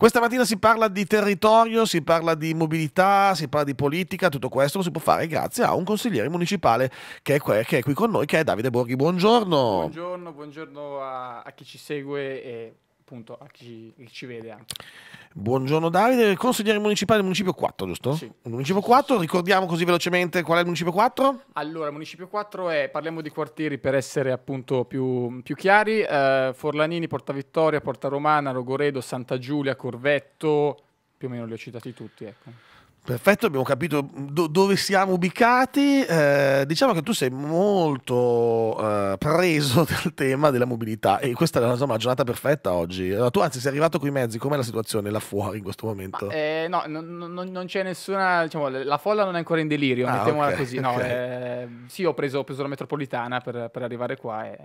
Questa mattina si parla di territorio, si parla di mobilità, si parla di politica, tutto questo lo si può fare grazie a un consigliere municipale che è, que- che è qui con noi, che è Davide Borghi. Buongiorno. Buongiorno, buongiorno a, a chi ci segue e appunto a chi ci vede anche. Buongiorno Davide, consigliere municipale del municipio 4, giusto? Sì. Il municipio 4, ricordiamo così velocemente qual è il municipio 4? Allora, il municipio 4 è, parliamo di quartieri per essere appunto più, più chiari, eh, Forlanini, Porta Vittoria, Porta Romana, Rogoredo, Santa Giulia, Corvetto, più o meno li ho citati tutti, ecco. Perfetto, abbiamo capito do dove siamo ubicati. Eh, diciamo che tu sei molto eh, preso dal tema della mobilità e questa è una giornata perfetta oggi. Allora, tu anzi sei arrivato con i mezzi, com'è la situazione là fuori in questo momento? Ma, eh, no, non, non c'è nessuna, diciamo, la folla non è ancora in delirio, ah, mettiamola okay, così. No, okay. Eh, sì, ho preso, ho preso, la metropolitana per, per arrivare qua. E,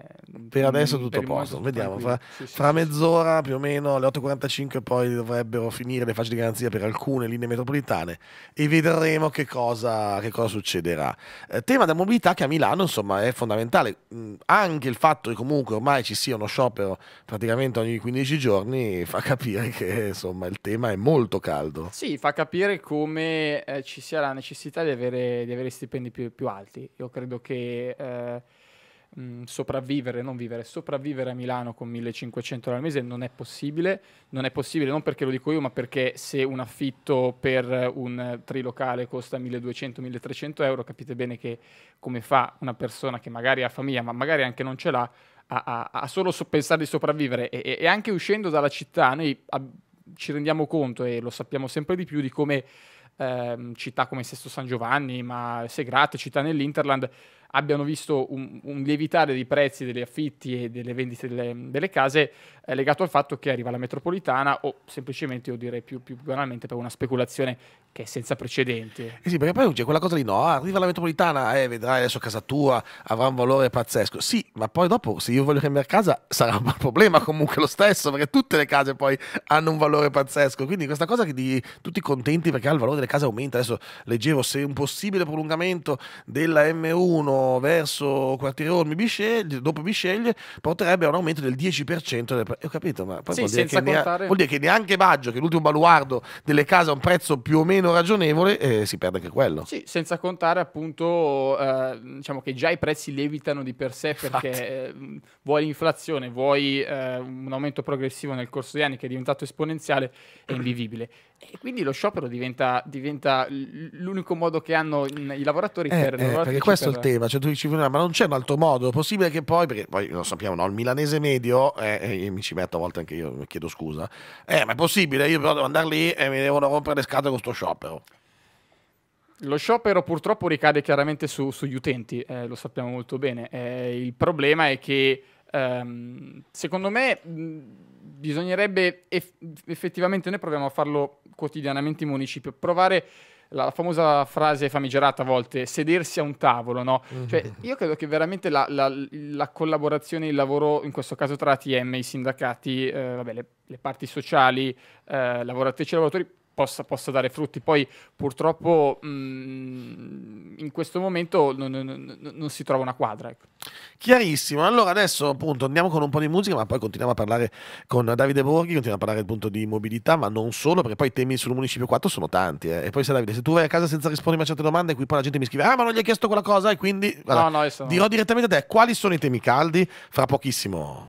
per adesso tutto a posto, vediamo, fra, sì, sì, fra mezz'ora più o meno alle 8.45 poi dovrebbero finire le facce di garanzia per alcune linee metropolitane e vedremo che cosa, che cosa succederà. Eh, tema della mobilità che a Milano insomma è fondamentale, mm, anche il fatto che comunque ormai ci sia uno sciopero praticamente ogni 15 giorni fa capire che insomma il tema è molto caldo. Sì, fa capire come eh, ci sia la necessità di avere, di avere stipendi più, più, alti. Io credo che... Eh, sopravvivere, non vivere, sopravvivere a Milano con 1500 euro al mese non è possibile, non è possibile non perché lo dico io, ma perché se un affitto per un trilocale costa 1200-1300 euro, capite bene che come fa una persona che magari ha famiglia, ma magari anche non ce l'ha, a, a, a solo so pensare di sopravvivere e, e, anche uscendo dalla città noi a, ci rendiamo conto e lo sappiamo sempre di più di come... Ehm, città come Sesto San Giovanni, ma Segrate, città nell'Interland, abbiano visto un, un lievitare dei prezzi degli affitti e delle vendite delle, delle case è legato al fatto che arriva la metropolitana o semplicemente, io direi più, più banalmente, per una speculazione che è senza precedenti. Eh sì, perché poi c'è quella cosa lì, no, ah, arriva la metropolitana, eh, vedrai adesso casa tua, avrà un valore pazzesco. Sì, ma poi dopo, se io voglio cambiare casa, sarà un problema comunque lo stesso, perché tutte le case poi hanno un valore pazzesco. Quindi questa cosa di tutti contenti perché il valore delle case aumenta, adesso leggevo se un possibile prolungamento della M1 verso quartiere Olmi, Bisceglie, dopo Bisceglie, porterebbe a un aumento del 10% del prezzo eh, ho capito, ma poi sì, vuol, dire che contare... vuol dire che neanche Baggio, che è l'ultimo baluardo delle case a un prezzo più o meno ragionevole, eh, si perde anche quello. Sì, senza contare appunto, eh, diciamo che già i prezzi lievitano di per sé perché eh, vuoi l'inflazione, vuoi eh, un aumento progressivo nel corso degli anni che è diventato esponenziale, è invivibile. E quindi lo sciopero diventa, diventa l'unico modo che hanno i lavoratori eh, per eh, Perché questo per... è il tema, cioè tu dici, ma non c'è un altro modo, è possibile che poi, perché poi lo sappiamo, no? il milanese medio, eh, eh mi ci metto a volte anche io, mi chiedo scusa, eh, ma è possibile, io però devo andare lì e mi devono rompere le scatole con questo sciopero. Lo sciopero purtroppo ricade chiaramente su, sugli utenti, eh, lo sappiamo molto bene. Eh, il problema è che ehm, secondo me mh, bisognerebbe eff- effettivamente, noi proviamo a farlo quotidianamente in municipio, provare la famosa frase famigerata a volte, sedersi a un tavolo, no? Mm. Cioè, io credo che veramente la, la, la, collaborazione, il lavoro, in questo caso tra ATM, i sindacati, eh, vabbè, le, le, parti sociali, eh, lavoratrici e lavoratori, possa, possa dare frutti. Poi purtroppo mh, mm, in questo momento non, non, non, si trova una quadra. Ecco. Chiarissimo, allora adesso appunto andiamo con un po' di musica, ma poi continuiamo a parlare con Davide Borghi, continuiamo a parlare appunto di mobilità, ma non solo, perché poi i temi sul Municipio 4 sono tanti. Eh. E poi se Davide, se tu vai a casa senza rispondere a certe domande, qui poi la gente mi scrive, ah ma non gli hai chiesto quella cosa, e quindi guarda, no, no, dirò no. direttamente a te quali sono i temi caldi fra pochissimo.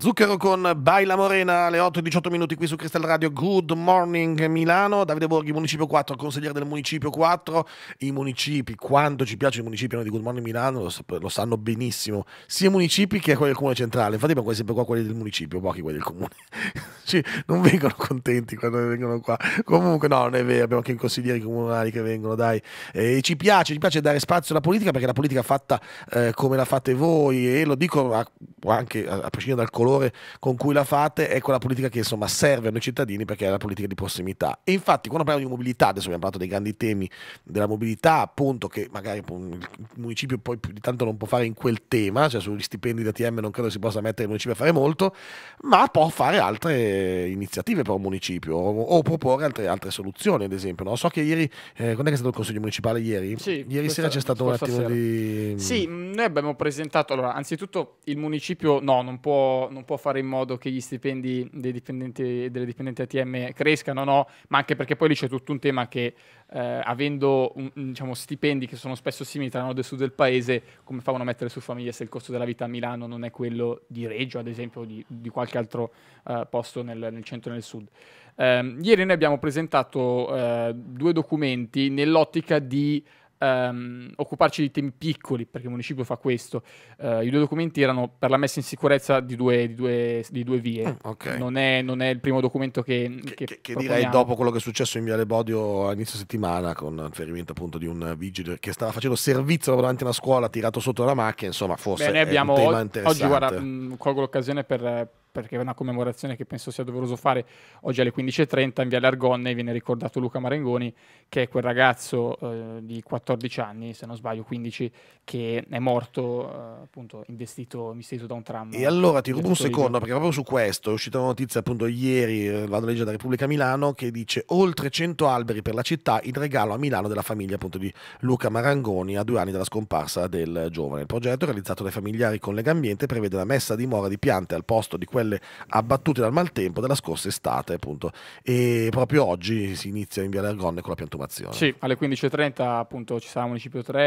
Zucchero con Baila Morena alle 8 e 18 minuti qui su Crystal Radio. Good morning Milano. Davide Borghi, Municipio 4, consigliere del Municipio 4. I municipi, quanto ci piace il municipio di Good morning Milano, lo, lo, sanno benissimo, sia i municipi che quelli del Comune Centrale. Infatti abbiamo sempre qua quelli del municipio, pochi quelli del Comune. cioè, non vengono contenti quando vengono qua. Comunque no, non è vero, abbiamo anche i consiglieri comunali che vengono, dai. E ci piace, ci piace dare spazio alla politica perché la politica fatta eh, come la fate voi e lo dico a, anche a, a prescindere dal colore colore con cui la fate è quella politica che insomma serve a noi cittadini perché è la politica di prossimità. E infatti quando parliamo di mobilità, adesso abbiamo parlato dei grandi temi della mobilità, appunto che magari il municipio poi più di tanto non può fare in quel tema, cioè sugli stipendi da TM non credo si possa mettere il municipio a fare molto, ma può fare altre iniziative per un municipio o, o proporre altre, altre, soluzioni, ad esempio. No? So che ieri, eh, quando è stato il consiglio municipale ieri? Sì, ieri sera c'è stato un attimo sera. di... Sì, noi abbiamo presentato, allora, anzitutto il municipio no, non può, non può fare in modo che gli stipendi dei dipendenti, delle dipendenti ATM crescano, no? ma anche perché poi lì c'è tutto un tema che eh, avendo un, diciamo, stipendi che sono spesso simili tra nord e sud del paese, come fa a mettere su famiglia se il costo della vita a Milano non è quello di Reggio, ad esempio, o di, di qualche altro eh, posto nel, nel centro e nel sud. Eh, ieri noi abbiamo presentato eh, due documenti nell'ottica di ehm, occuparci di temi piccoli, perché il municipio fa questo. Eh, I due documenti erano per la messa in sicurezza di due, di due, di due vie. Mm, okay. Non, è, non, è, il primo documento che... Che, che, che direi dopo quello che è successo in Viale Bodio a inizio settimana, con il appunto di un vigile che stava facendo servizio davanti a una scuola, tirato sotto la macchina, insomma forse Bene, abbiamo, Oggi guarda, mh, mm, colgo l'occasione per perché è una commemorazione che penso sia doveroso fare oggi alle 15.30 in Viale Argonne viene ricordato Luca Marengoni che è quel ragazzo eh, di 14 anni, se non sbaglio 15, che è morto eh, appunto investito, investito, da un tram. E allora ti rubo un secondo perché proprio su questo è uscita una notizia appunto ieri, eh, vado a leggere da Repubblica Milano, che dice oltre 100 alberi per la città, il regalo a Milano della famiglia appunto di Luca Marangoni a due anni dalla scomparsa del giovane. Il progetto realizzato dai familiari con Legambiente prevede la messa a dimora di piante al posto di quelle stelle abbattute dal maltempo della scorsa estate, appunto. E proprio oggi si inizia in via Argonne con la piantumazione. Sì, alle 15.30 appunto ci sarà Municipio 3,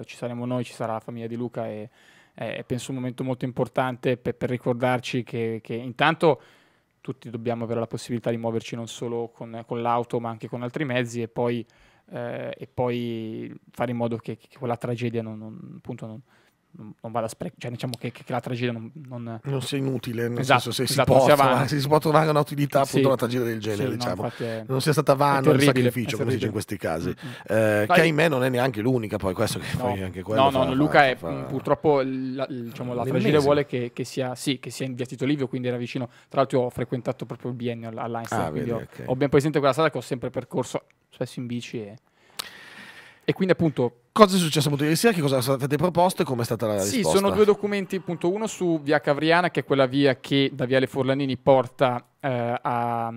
eh, ci saremo noi, ci sarà la famiglia di Luca e eh, penso un momento molto importante per, per ricordarci che, che, intanto tutti dobbiamo avere la possibilità di muoverci non solo con, con l'auto ma anche con altri mezzi e poi, eh, e poi fare in modo che, che quella tragedia non, non, appunto non, non, non vada a cioè diciamo che, che, che la tragedia non, non... non sia inutile, nel esatto, senso se esatto, si, può, se si può trovare una utilità appunto sì, una tragedia del genere, sì, diciamo. No, è, non sia stata vana il sacrificio, come si dice in questi casi, mm-hmm. eh, no, che ahimè non è neanche l'unica poi, questo che no, anche quello... No, fa, Luca fa, è fa... purtroppo la, diciamo, la tragedia vuole che, che, sia, sì, che sia in Livio, quindi era vicino, tra l'altro ho frequentato proprio il biennio all'Einstein, ah, quindi vedi, ho, okay. ho ben presente quella strada che ho sempre percorso, spesso in bici e... E quindi appunto Cosa è successo appunto ieri sera? Che cosa avete proposto e come è stata la risposta? Sì, sono due documenti, punto uno su via Cavriana, che è quella via che da Viale Forlanini porta eh, a,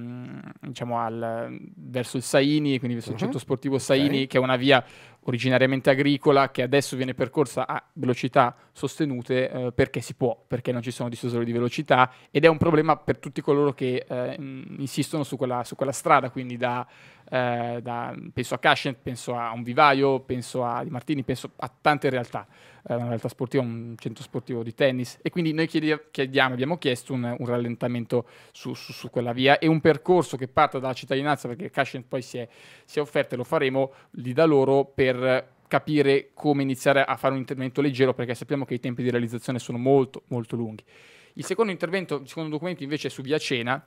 diciamo, al, verso il Saini, quindi verso uh -huh. il mhm. centro sportivo Saini, okay. che è una via originariamente agricola che adesso viene percorsa a velocità sostenute eh, perché si può, perché non ci sono disuso di velocità ed è un problema per tutti coloro che eh, insistono su quella, su quella, strada, quindi da, eh, da, penso a Cascent, penso a un vivaio, penso a di Martini, penso a tante realtà, eh, una realtà sportiva, un centro sportivo di tennis. E quindi noi chiediamo, abbiamo chiesto un, un rallentamento su, su, su, quella via e un percorso che parta dalla cittadinanza, perché Cascent poi si è, si è offerta e lo faremo lì da loro per capire come iniziare a fare un intervento leggero perché sappiamo che i tempi di realizzazione sono molto molto lunghi. Il secondo intervento, il secondo documento invece è su Via Cena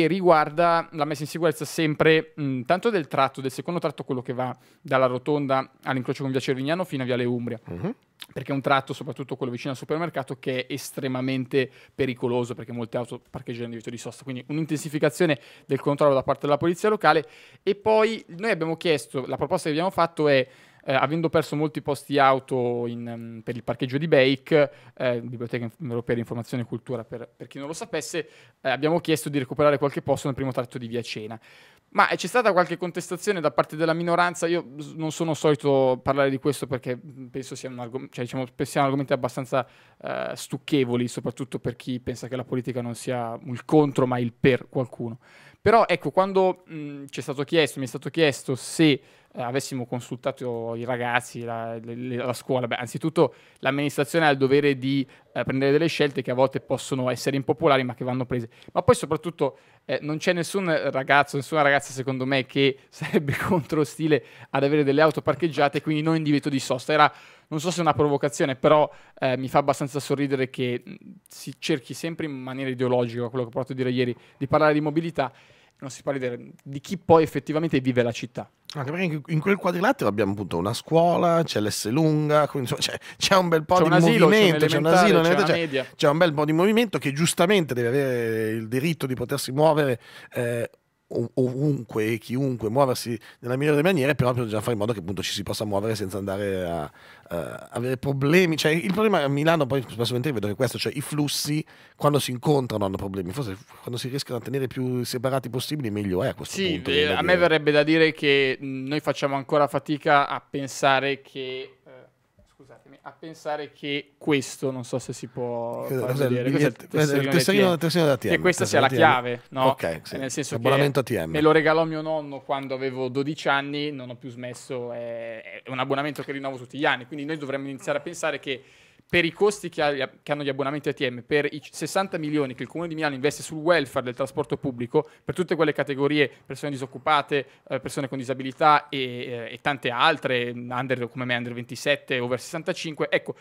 e riguarda la messa in sicurezza sempre mh, tanto del tratto, del secondo tratto, quello che va dalla rotonda all'incrocio con via Cervignano fino a via Le Umbria. Uh-huh. Mhm. Perché è un tratto, soprattutto quello vicino al supermercato, che è estremamente pericoloso perché molte auto parcheggiano in diritto di sosta. Quindi un'intensificazione del controllo da parte della polizia locale. E poi noi abbiamo chiesto, la proposta che abbiamo fatto è eh, avendo perso molti posti auto in, um, per il parcheggio di Bake, eh, Biblioteca Europea di Informazione e Cultura, per, per chi non lo sapesse, eh, abbiamo chiesto di recuperare qualche posto nel primo tratto di via Cena. Ma eh, c'è stata qualche contestazione da parte della minoranza? Io non sono solito parlare di questo perché mm, penso siano, argom- cioè, diciamo, siano argomenti abbastanza eh, stucchevoli, soprattutto per chi pensa che la politica non sia il contro ma il per qualcuno. Però ecco, quando mm, ci è stato chiesto, mi è stato chiesto se eh, avessimo consultato i ragazzi, la, le, la scuola, beh, anzitutto l'amministrazione ha il dovere di eh, prendere delle scelte che a volte possono essere impopolari ma che vanno prese. Ma poi soprattutto eh, non c'è nessun ragazzo, nessuna ragazza secondo me che sarebbe contro stile ad avere delle auto parcheggiate, quindi non in divieto di sosta. Era non so se è una provocazione, però eh, mi fa abbastanza sorridere che si cerchi sempre in maniera ideologica, quello che ho provato a dire ieri, di parlare di mobilità non si parli di, di chi poi effettivamente vive la città. Anche perché in quel quadrilatero abbiamo appunto una scuola, c'è l'S lunga, quindi c'è, c'è un bel po' c'è di asilo, movimento, c'è un, c'è un asilo, c'è, c'è, un bel po' di movimento che giustamente deve avere il diritto di potersi muovere eh, ovunque e chiunque muoversi nella migliore delle maniere, però bisogna fare in modo che appunto ci si possa muovere senza andare a, a avere problemi. Cioè, il problema a Milano, poi spesso vedo che questo, cioè i flussi quando si incontrano hanno problemi, forse quando si riescono a tenere più separati possibili meglio è a questo sì, punto. Sì, eh, a me verrebbe da dire che noi facciamo ancora fatica a pensare che scusatemi, a pensare che questo, non so se si può vedere, tesserino, tesserino TM, che questa sia la chiave, no? Ok, sì. nel senso abbonamento che ATM. me lo regalò mio nonno quando avevo 12 anni, non ho più smesso, è un abbonamento che rinnovo tutti gli anni, quindi noi dovremmo iniziare a pensare che per i costi che, ha, che, hanno gli abbonamenti ATM, per i 60 milioni che il Comune di Milano investe sul welfare del trasporto pubblico, per tutte quelle categorie, persone disoccupate, eh, persone con disabilità e, eh, e tante altre, mm, under, come me, under 27, over 65, ecco,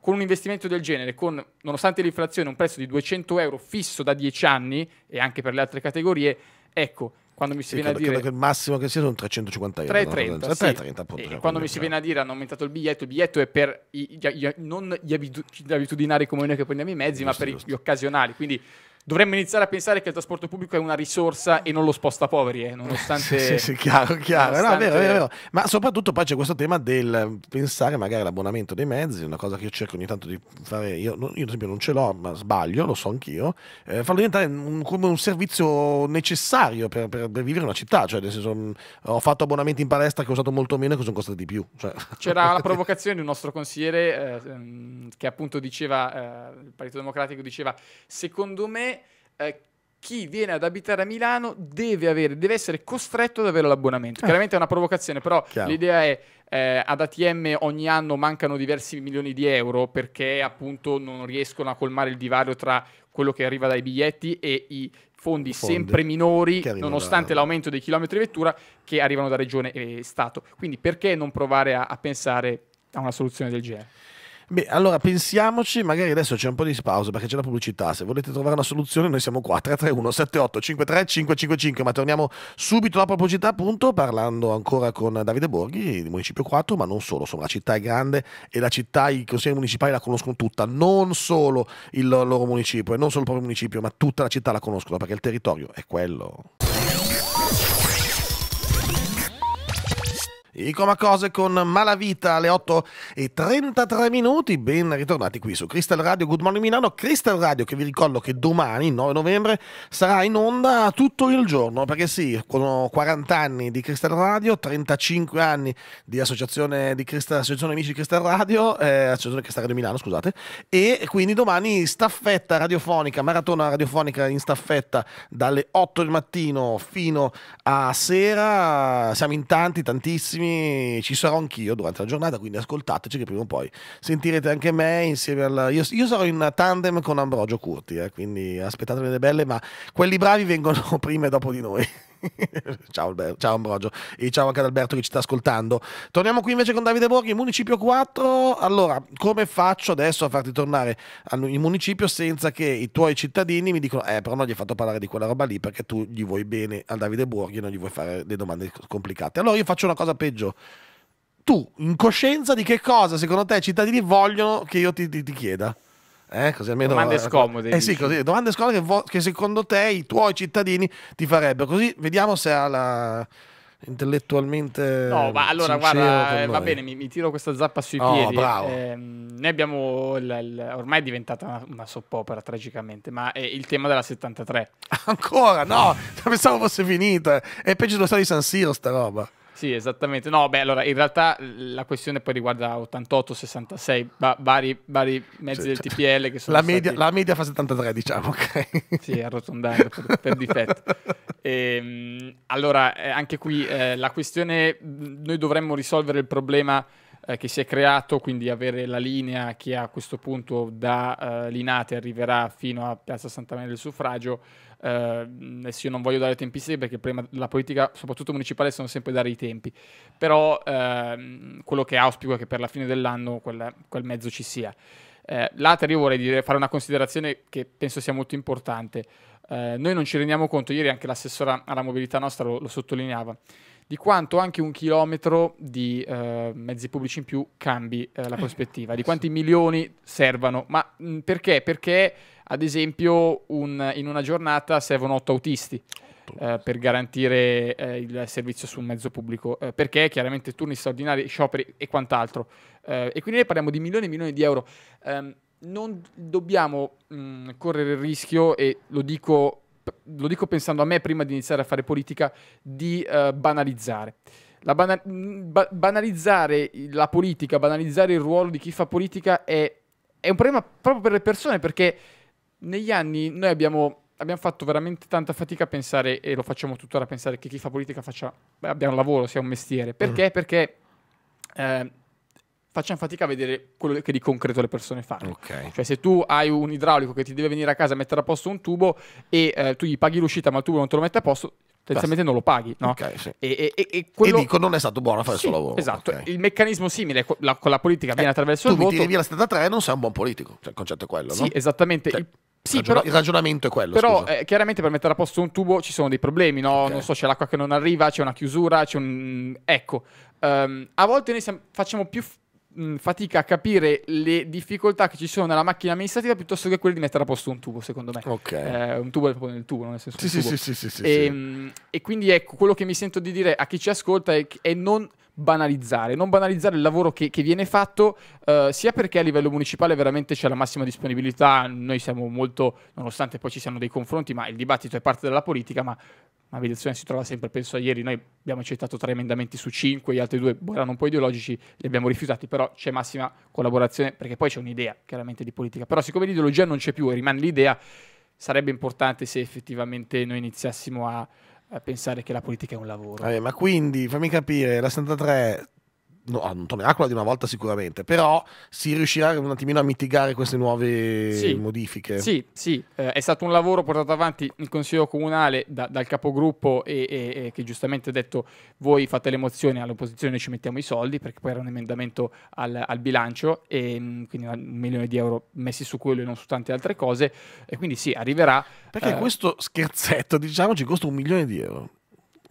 con un investimento del genere, con, nonostante l'inflazione, un prezzo di 200 euro fisso da 10 anni e anche per le altre categorie, ecco, quando mi si sì, viene credo, a dire che il massimo che sia sono 350 euro 330, 330 sì. appunto, cioè, eh, quando mi si viene a dire hanno aumentato il biglietto il biglietto è per i, gli, gli, non gli, abitu- gli abitudinari come noi che prendiamo i mezzi giusto, ma per giusto. gli occasionali quindi dovremmo iniziare a pensare che il trasporto pubblico è una risorsa e non lo sposta poveri, eh, nonostante... sì, sì, sì, chiaro, chiaro. Nonostante... No, vero, vero, Ma soprattutto poi c'è questo tema del pensare magari all'abbonamento dei mezzi, una cosa che io cerco ogni tanto di fare, io, io ad esempio non ce l'ho, ma sbaglio, lo so anch'io, eh, farlo diventare un, come un servizio necessario per, per, per vivere una città, cioè nel senso mm, ho fatto abbonamenti in palestra che ho usato molto meno e che sono costati di più. Cioè... C'era la provocazione di un nostro consigliere eh, ehm, che appunto diceva, eh, il Partito Democratico diceva, secondo me eh, chi viene ad abitare a Milano deve, avere, deve essere costretto ad avere l'abbonamento. Eh. Chiaramente è una provocazione, però Chiaro. l'idea è eh, ad ATM ogni anno mancano diversi milioni di euro perché appunto non riescono a colmare il divario tra quello che arriva dai biglietti e i fondi, fondi sempre minori nonostante l'aumento dei chilometri di vettura che arrivano da regione e stato. Quindi perché non provare a, a pensare a una soluzione del genere? Beh, allora pensiamoci, magari adesso c'è un po' di pausa perché c'è la pubblicità. Se volete trovare una soluzione, noi siamo qua 331 78 53 555. Ma torniamo subito dopo la pubblicità, appunto, parlando ancora con Davide Borghi, di Municipio 4, ma non solo. Insomma, la città è grande e la città, i consiglieri municipali la conoscono tutta, non solo il loro municipio e non solo il proprio municipio, ma tutta la città la conoscono perché il territorio è quello. I Cose con Malavita alle 8 e 33 minuti, ben ritornati qui su Crystal Radio Good Morning Milano, Crystal Radio che vi ricordo che domani, 9 novembre, sarà in onda tutto il giorno, perché sì, con 40 anni di Crystal Radio, 35 anni di Associazione, di Crystal, associazione Amici di Crystal Radio, eh, Associazione Crystal Radio Milano, scusate, e quindi domani staffetta radiofonica, maratona radiofonica in staffetta dalle 8 del mattino fino a sera, siamo in tanti, tantissimi prossimi ci sarò anch'io durante la giornata, quindi ascoltateci che prima o poi sentirete anche me insieme al... Io, io sarò in tandem con Ambrogio Curti, eh, quindi aspettate le belle, ma quelli bravi vengono prima e dopo di noi. ciao, Alberto, ciao Ambrogio e ciao anche ad Alberto che ci sta ascoltando. Torniamo qui invece con Davide Borghi, Municipio 4. Allora, come faccio adesso a farti tornare in municipio senza che i tuoi cittadini mi dicano, eh però non gli hai fatto parlare di quella roba lì perché tu gli vuoi bene al Davide Borghi e non gli vuoi fare le domande complicate. Allora io faccio una cosa peggio. Tu, in coscienza di che cosa secondo te i cittadini vogliono che io ti, ti, ti chieda? Eh, così almeno, domande scomode. Eh, sì, così, domande scomode che, che, secondo te i tuoi cittadini ti farebbero. Così vediamo se ha la intellettualmente no ma allora guarda eh, va bene mi, mi, tiro questa zappa sui oh, piedi eh, ehm, noi abbiamo il, il, ormai è diventata una, una soppopera tragicamente ma è il tema della 73 ancora no pensavo fosse finita è peggio dello stadio di San Siro sta roba sì, esattamente. No, beh, allora in realtà la questione poi riguarda 88, 66, va vari, vari, mezzi cioè, del TPL che sono la media, stati... la media fa 73, diciamo, ok? Sì, arrotondando per, per difetto. E, ehm, allora, eh, anche qui eh, la questione, noi dovremmo risolvere il problema eh, che si è creato, quindi avere la linea che a questo punto da eh, Linate arriverà fino a Piazza Santa Maria del Suffragio, eh, adesso io non voglio dare tempistiche perché prima la politica, soprattutto municipale, sono sempre dare i tempi, però ehm, quello che auspico è che per la fine dell'anno quel, quel mezzo ci sia. Eh, l'altra io vorrei dire, fare una considerazione che penso sia molto importante. Eh, noi non ci rendiamo conto, ieri anche l'assessora alla mobilità nostra lo, lo sottolineava, di quanto anche un chilometro di eh, mezzi pubblici in più cambi eh, la eh, prospettiva, di quanti milioni servano. Ma mh, perché? Perché ad esempio un, in una giornata servono 8 autisti. Eh, per garantire eh, il servizio su un mezzo pubblico, eh, perché chiaramente turni straordinari, scioperi e quant'altro. Eh, e quindi noi parliamo di milioni e milioni di euro. Ehm, non dobbiamo mh, mm, correre il rischio, e lo dico, lo dico, pensando a me prima di iniziare a fare politica, di eh, banalizzare. La bana- ba- banalizzare la politica, banalizzare il ruolo di chi fa politica è, è un problema proprio per le persone perché negli anni noi abbiamo, abbiamo, fatto veramente tanta fatica a pensare, e lo facciamo tuttora, a pensare che chi fa politica faccia, beh, abbia un lavoro, sia un mestiere. Perché? Mm. Perché eh, facciamo fatica a vedere quello che di concreto le persone fanno. Okay. Cioè se tu hai un idraulico che ti deve venire a casa a mettere a posto un tubo e eh, tu gli paghi l'uscita ma il tubo non te lo mette a posto, tendenzialmente non lo paghi. No? Okay, sì. e, e, e, quello... e, dico non è stato buono a fare sì, il suo lavoro. Esatto, okay. il meccanismo simile la, con la politica eh, viene attraverso il voto. Tu mi tiri via la 73 e non sei un buon politico, cioè, il concetto è quello. Sì, no? esattamente. Cioè. Il sì, Ragiona- però, il ragionamento è quello. Però eh, chiaramente per mettere a posto un tubo ci sono dei problemi, no? Okay. Non so, c'è l'acqua che non arriva, c'è una chiusura, c'è un... Ecco, um, a volte noi siamo, facciamo più f- mh, fatica a capire le difficoltà che ci sono nella macchina amministrativa piuttosto che quelle di mettere a posto un tubo, secondo me. Ok. Eh, un tubo è proprio nel tubo, non nel senso sì, sì, tubo. Sì, sì, sì, sì, e, sì. Mh, ehm, e, quindi ecco, quello che mi sento di dire a chi ci ascolta è, è non banalizzare, non banalizzare il lavoro che, che viene fatto, eh, sia perché a livello municipale veramente c'è la massima disponibilità, noi siamo molto, nonostante poi ci siano dei confronti, ma il dibattito è parte della politica, ma la mediazione si trova sempre, penso a ieri, noi abbiamo accettato tre emendamenti su cinque, gli altri due boh, erano un po' ideologici, li abbiamo rifiutati, però c'è massima collaborazione, perché poi c'è un'idea chiaramente di politica, però siccome l'ideologia non c'è più e rimane l'idea, sarebbe importante se effettivamente noi iniziassimo a a pensare che la politica è un lavoro. Vabbè, ma quindi fammi capire, la 73 no, Antonio ah, Aquila di una volta sicuramente, però si riuscirà un attimino a mitigare queste nuove sì, modifiche. Sì, sì, eh, è stato un lavoro portato avanti in Consiglio Comunale da, dal capogruppo e, e, e, che giustamente ha detto voi fate le mozioni all'opposizione, ci mettiamo i soldi perché poi era un emendamento al, al bilancio e mm, quindi un milione di euro messi su quello e non su tante altre cose e quindi sì, arriverà. Perché eh, questo scherzetto, diciamoci, costa un milione di euro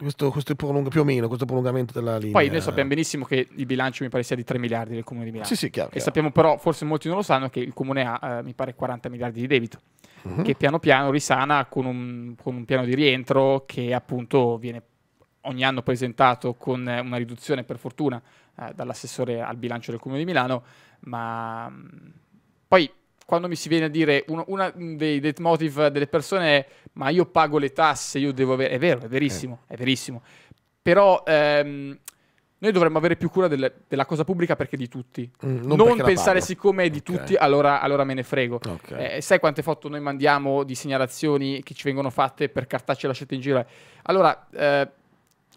questo, questo prolunga, più o meno questo prolungamento della linea. Poi noi sappiamo benissimo che il bilancio mi pare sia di 3 miliardi del comune di Milano. Sì, sì, chiaro. E chiaro. sappiamo però, forse molti non lo sanno, che il comune ha, eh, mi pare, 40 miliardi di debito. Mm -hmm. Che piano piano risana con un, con un piano di rientro che appunto viene ogni anno presentato con eh, una riduzione, per fortuna, eh, dall'assessore al bilancio del Comune di Milano, ma mm, poi quando mi si viene a dire uno una dei leitmotiv delle persone è ma io pago le tasse, io devo avere... È vero, è verissimo, eh. è verissimo. Però ehm, noi dovremmo avere più cura delle, della cosa pubblica perché è di tutti. Mm, non, non pensare siccome è di okay. tutti, allora, allora, me ne frego. Okay. Eh, sai quante foto noi mandiamo di segnalazioni che ci vengono fatte per cartacce lasciate in giro? Allora, eh,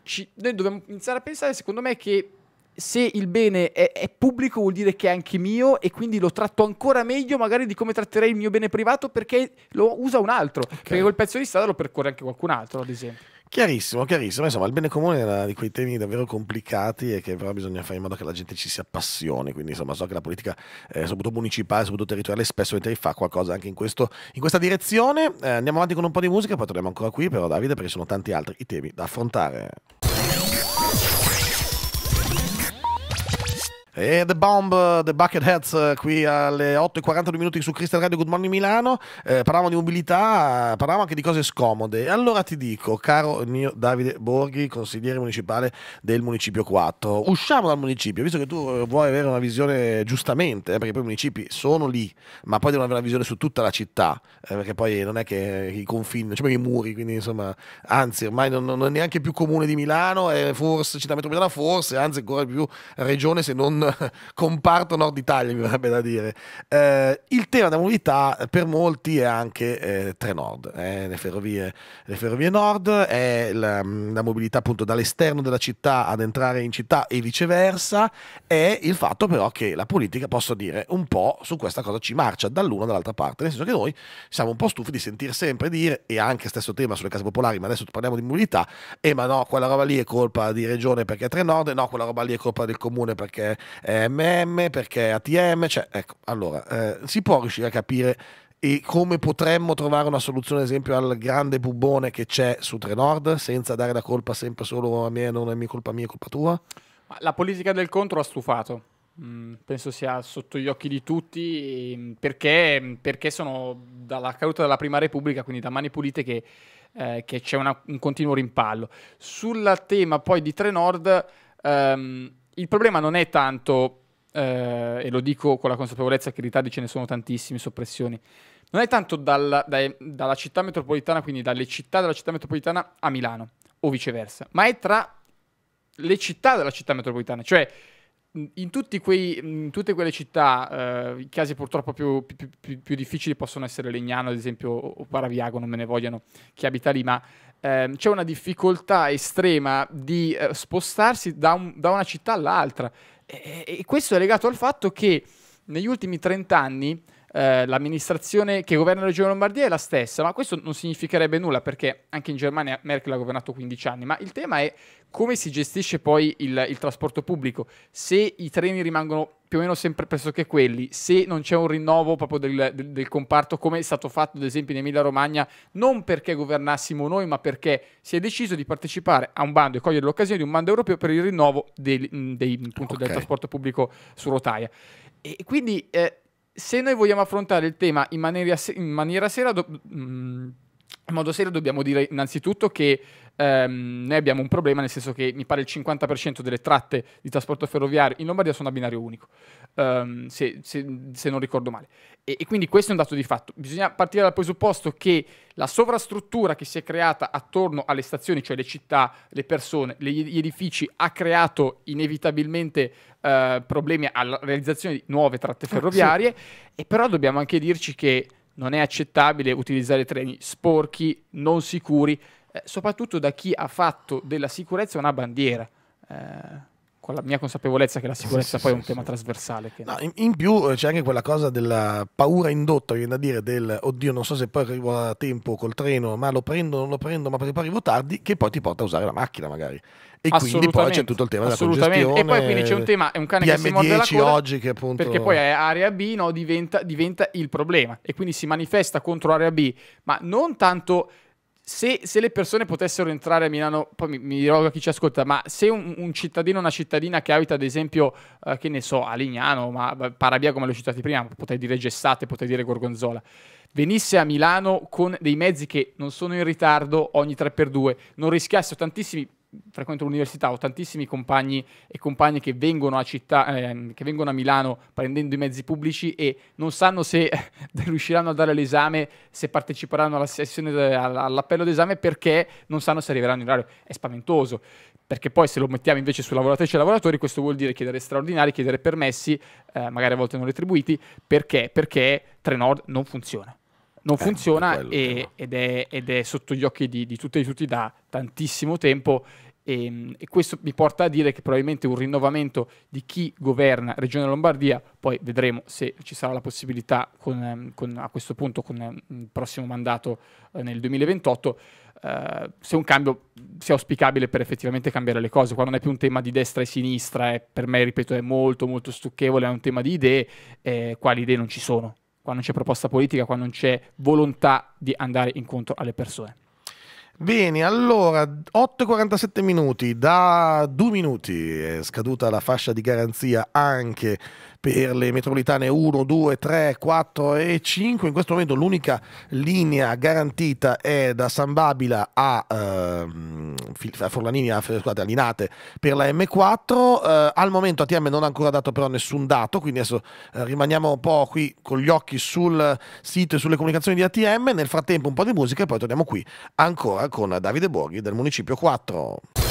ci, noi dobbiamo iniziare a pensare, secondo me, che se il bene è, è, pubblico vuol dire che è anche mio e quindi lo tratto ancora meglio magari di come tratterei il mio bene privato perché lo usa un altro, okay. perché quel pezzo di strada lo percorre anche qualcun altro ad esempio. Chiarissimo, chiarissimo. Insomma, il bene comune è uno di quei temi davvero complicati e che però bisogna fare in modo che la gente ci si appassioni. Quindi, insomma, so che la politica, eh, soprattutto municipale, soprattutto territoriale, spesso fa qualcosa anche in, questo, in questa direzione. Eh, andiamo avanti con un po' di musica, poi torniamo ancora qui, però, Davide, perché sono tanti altri i temi da affrontare. E The Bomb, The Bucketheads eh, qui alle 8.42 minuti su Crystal Radio Good Morning Milano. Eh, parlavamo di mobilità, parlavamo anche di cose scomode. Allora ti dico, caro mio Davide Borghi, consigliere municipale del Municipio 4, usciamo dal municipio, visto che tu eh, vuoi avere una visione giustamente, eh, perché poi i municipi sono lì, ma poi devono avere una visione su tutta la città, eh, perché poi non è che i confini, non cioè i muri, quindi insomma, anzi ormai non, non è neanche più comune di Milano, è forse città metropolitana, forse, anzi ancora più regione se non comparto nord Italia, mi verrebbe da dire. Eh, il tema della mobilità per molti è anche eh, Trenord, eh, le, ferrovie, le, ferrovie, nord, è la, la, mobilità appunto dall'esterno della città ad entrare in città e viceversa, è il fatto però che la politica, posso dire, un po' su questa cosa ci marcia dall'una dall'altra parte, nel senso che noi siamo un po' stufi di sentire sempre dire, e anche stesso tema sulle case popolari, ma adesso parliamo di mobilità, e eh, ma no, quella roba lì è colpa di regione perché è Trenord, no, quella roba lì è colpa del comune perché MM, perché ATM, cioè, ecco, allora, eh, si può riuscire a capire e come potremmo trovare una soluzione, ad esempio, al grande bubone che c'è su Trenord, senza dare la colpa sempre solo a me, non è mia colpa mia, è colpa tua? La politica del contro ha stufato. Mm, penso sia sotto gli occhi di tutti mm, perché, perché, sono dalla caduta della prima repubblica, quindi da mani pulite, che, eh, che c'è una, un continuo rimpallo. Sul tema poi di Trenord, ehm, il problema non è tanto, eh, e lo dico con la consapevolezza che in Italia ce ne sono tantissime soppressioni, non è tanto dalla, dai, dalla città metropolitana, quindi dalle città della città metropolitana a Milano o viceversa, ma è tra le città della città metropolitana, cioè in, quei, in tutte quelle città, eh, i casi purtroppo più, più, più, più, difficili possono essere Legnano, ad esempio, o Paraviago, non me ne vogliono chi abita lì, ma ehm, c'è una difficoltà estrema di eh, spostarsi da, un, da, una città all'altra. E, e, questo è legato al fatto che negli ultimi 30 anni eh, l'amministrazione che governa la regione Lombardia è la stessa, ma questo non significherebbe nulla perché anche in Germania Merkel ha governato 15 anni, ma il tema è come si gestisce poi il, il trasporto pubblico, se i treni rimangono più o meno sempre pressoché quelli, se non c'è un rinnovo proprio del, del, del comparto come è stato fatto ad esempio in Emilia Romagna, non perché governassimo noi, ma perché si è deciso di partecipare a un bando e cogliere l'occasione di un bando europeo per il rinnovo del, del okay. trasporto pubblico su rotaia. E quindi eh, se noi vogliamo affrontare il tema in maniera, in maniera sera, do, mm, in modo serio dobbiamo dire innanzitutto che ehm, noi abbiamo un problema nel senso che mi pare il 50% delle tratte di trasporto ferroviario in Lombardia sono a binario unico, ehm, se, se, se, non ricordo male. E, e quindi questo è un dato di fatto. Bisogna partire dal presupposto che la sovrastruttura che si è creata attorno alle stazioni, cioè le città, le persone, gli edifici, ha creato inevitabilmente eh, problemi alla realizzazione di nuove tratte ferroviarie, ah, sì. e però dobbiamo anche dirci che non è accettabile utilizzare treni sporchi, non sicuri, eh, soprattutto da chi ha fatto della sicurezza una bandiera. Eh, con la mia consapevolezza che la sicurezza sì, poi sì, è un sì, tema trasversale. Che... No, in, in, più eh, c'è anche quella cosa della paura indotta, viene da dire, del oddio non so se poi arrivo a tempo col treno, ma lo prendo, non lo prendo, ma perché poi arrivo tardi, che poi ti porta a usare la macchina magari. E quindi poi c'è tutto il tema della congestione. E poi quindi c'è un tema, è un cane PM10 che si morde la coda, oggi che appunto... Perché poi è area B, no, diventa, diventa il problema. E quindi si manifesta contro area B, ma non tanto se, se, le persone potessero entrare a Milano, poi mi, mi rivolgo a chi ci ascolta, ma se un, un cittadino o una cittadina che abita ad esempio, eh, che ne so, a Lignano, ma Parabia come l'ho citato prima, potrei dire Gessate, potrei dire Gorgonzola, venisse a Milano con dei mezzi che non sono in ritardo ogni 3x2, non rischiasse tantissimi frequento l'università, ho tantissimi compagni e compagne che vengono a, città, eh, che vengono a Milano prendendo i mezzi pubblici e non sanno se riusciranno a dare l'esame, se parteciperanno alla sessione de, all'appello d'esame perché non sanno se arriveranno in orario. È spaventoso, perché poi se lo mettiamo invece su lavoratrici e lavoratori, questo vuol dire chiedere straordinari, chiedere permessi, eh, magari a volte non retribuiti, perché? Perché Trenord non funziona non eh, funziona è e, eh, ed, è, ed, è, sotto gli occhi di, di tutti e di tutti da tantissimo tempo e, ehm, e, questo mi porta a dire che probabilmente un rinnovamento di chi governa Regione Lombardia, poi vedremo se ci sarà la possibilità con, ehm, con, a questo punto con ehm, il prossimo mandato eh, nel 2028, eh, se un cambio sia auspicabile per effettivamente cambiare le cose. Qua non è più un tema di destra e sinistra, eh, per me, ripeto, è molto molto stucchevole, è un tema di idee, eh, qua le idee non ci sono, qua non c'è proposta politica, qua non c'è volontà di andare incontro alle persone. Bene, allora 8.47 minuti, da due minuti è scaduta la fascia di garanzia anche per le metropolitane 1, 2, 3, 4 e 5. In questo momento l'unica linea garantita è da San Babila a, ehm, a Forlanini, a, scusate, a Linate per la M4. Eh, al momento ATM non ha ancora dato però nessun dato, quindi adesso eh, rimaniamo un po' qui con gli occhi sul sito e sulle comunicazioni di ATM. Nel frattempo un po' di musica e poi torniamo qui ancora con Davide Borghi del Municipio 4.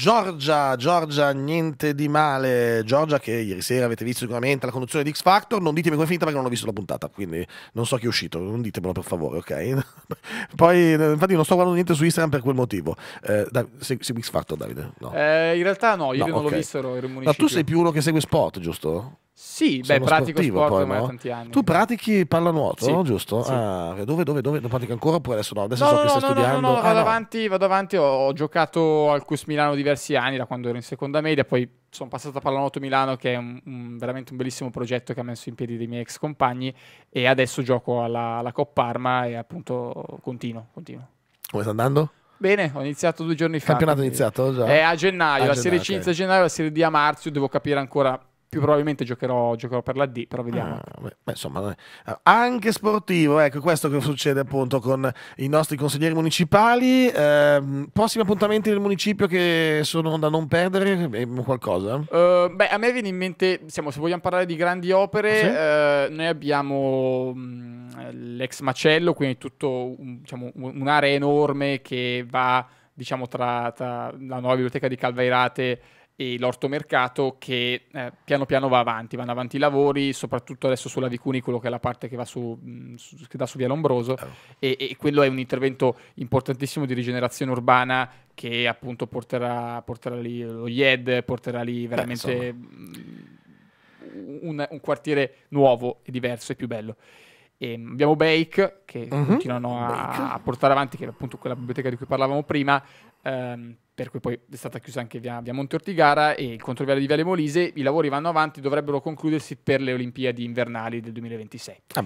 Giorgia, Giorgia, niente di male. Giorgia, che ieri sera avete visto sicuramente la conduzione di X Factor. Non ditemi come è finita perché non ho visto la puntata, quindi non so chi è uscito. Non ditemelo per favore, ok? Poi, eh, infatti, non sto guardando niente su Instagram per quel motivo. Eh, segui X Factor, Davide? No. Eh, in realtà, no, io no, non okay. l'ho visto. Ero in Ma tu sei più uno che segue sport, giusto? Sì, Sono beh, pratico sport poi, ormai no? tanti anni. Tu pratichi pallanuoto, sì. no? giusto? Sì. Ah, dove, dove, dove? Non pratichi ancora oppure adesso no? Adesso no, so no, che stai no, studiando. No, no, no, ah, vado, Avanti, vado avanti. Ho, ho giocato al Cus Milano diversi anni, da quando ero in seconda media, poi sono passato a Pallanuoto Milano, che è un, un, veramente un bellissimo progetto che ha messo in piedi dei miei ex compagni, e adesso gioco alla, alla Coppa Arma e appunto continuo, continuo. Come sta andando? Bene, ho iniziato due giorni fa. Il campionato è iniziato già? È a gennaio, a la gennaio, Serie C okay. inizia a gennaio, la Serie D a marzo, devo capire ancora più probabilmente giocherò, giocherò, per la D, però vediamo. Ah, ecco. beh, insomma, ah, anche sportivo, ecco questo che succede appunto con i nostri consiglieri municipali. Eh, prossimi appuntamenti del municipio che sono da non perdere, eh, qualcosa? Uh, beh, a me viene in mente, siamo, se vogliamo parlare di grandi opere, sì? eh, noi abbiamo mh, mm, l'ex macello, quindi tutto diciamo, un'area enorme che va diciamo tra, tra la nuova biblioteca di Calvairate e l'ortomercato che eh, piano piano va avanti, vanno avanti i lavori, soprattutto adesso sulla Vicunicolo che è la parte che, va su, mh, mm, su, che dà su via Lombroso oh. e, e, quello è un intervento importantissimo di rigenerazione urbana che appunto porterà, porterà lì lo IED, porterà lì veramente Beh, mm, un, un quartiere nuovo e diverso e più bello. E ehm, abbiamo Bake che uh-huh. continuano a, a, portare avanti, che è appunto quella biblioteca di cui parlavamo prima, ehm, per cui poi è stata chiusa anche via, via Monte Ortigara e il controviale di Viale Molise. I lavori vanno avanti, dovrebbero concludersi per le Olimpiadi invernali del 2026. Ah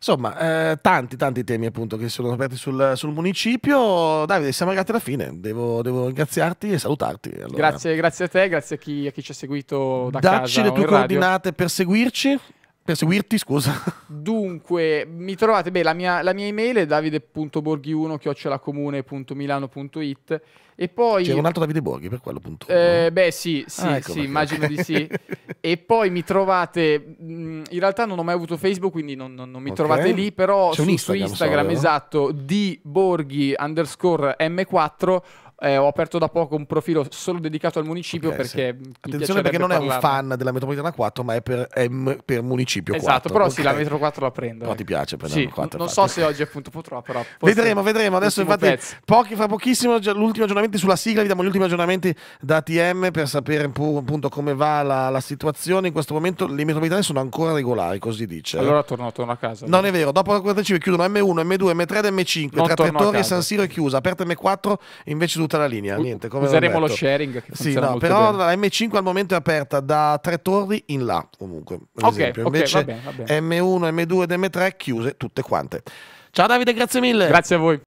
Insomma, eh, tanti, tanti temi appunto che sono aperti sul, sul municipio. Davide, siamo arrivati alla fine. Devo, devo ringraziarti e salutarti. Allora. Grazie, grazie a te, grazie a chi, a chi ci ha seguito da Dacci casa. Dacci le tue coordinate radio. per seguirci. Per seguirti, scusa. Dunque, mi trovate, beh, la mia, la mia email è davide.borghi1-comune.milano.it e poi... C'è un altro Davide Borghi per quello, punto. Eh, beh, sì, ah, sì, ah, ecco sì immagino di sì. e poi mi trovate, mm, in realtà non ho mai avuto Facebook, quindi non, non, non mi okay. trovate lì, però su Instagram, su Instagram, so, esatto, di Borghi underscore M4 eh, ho aperto da poco un profilo solo dedicato al municipio okay, perché... Sì. Attenzione perché non parlarne. è un fan della Metropolitana 4, ma è per, è per municipio esatto, 4. però okay. sì, la Metro 4 la prendo. Però eh. ti piace prendere sì, 4. Non so se oggi appunto potrò, però... Vedremo, vedremo. Adesso infatti pochi, fra pochissimo l'ultimo aggiornamento sulla sigla, vi diamo gli ultimi aggiornamenti da TM per sapere appunto come va la, la situazione. In questo momento le metropolitane sono ancora regolari, così dice. Allora torno, torno a casa. Non allora. è vero, dopo la 45 chiudono M1, M2, M3 ed M5, non tra Torre e San Siro è chiusa, aperta M4 invece tutto caduta la linea, niente. Come Useremo lo sharing. Che sì, no, però bene. la M5 al momento è aperta da tre torri in là, comunque. Okay, okay, va bene, va bene. M1, M2 ed M3 chiuse tutte quante. Ciao Davide, grazie mille. Grazie a voi.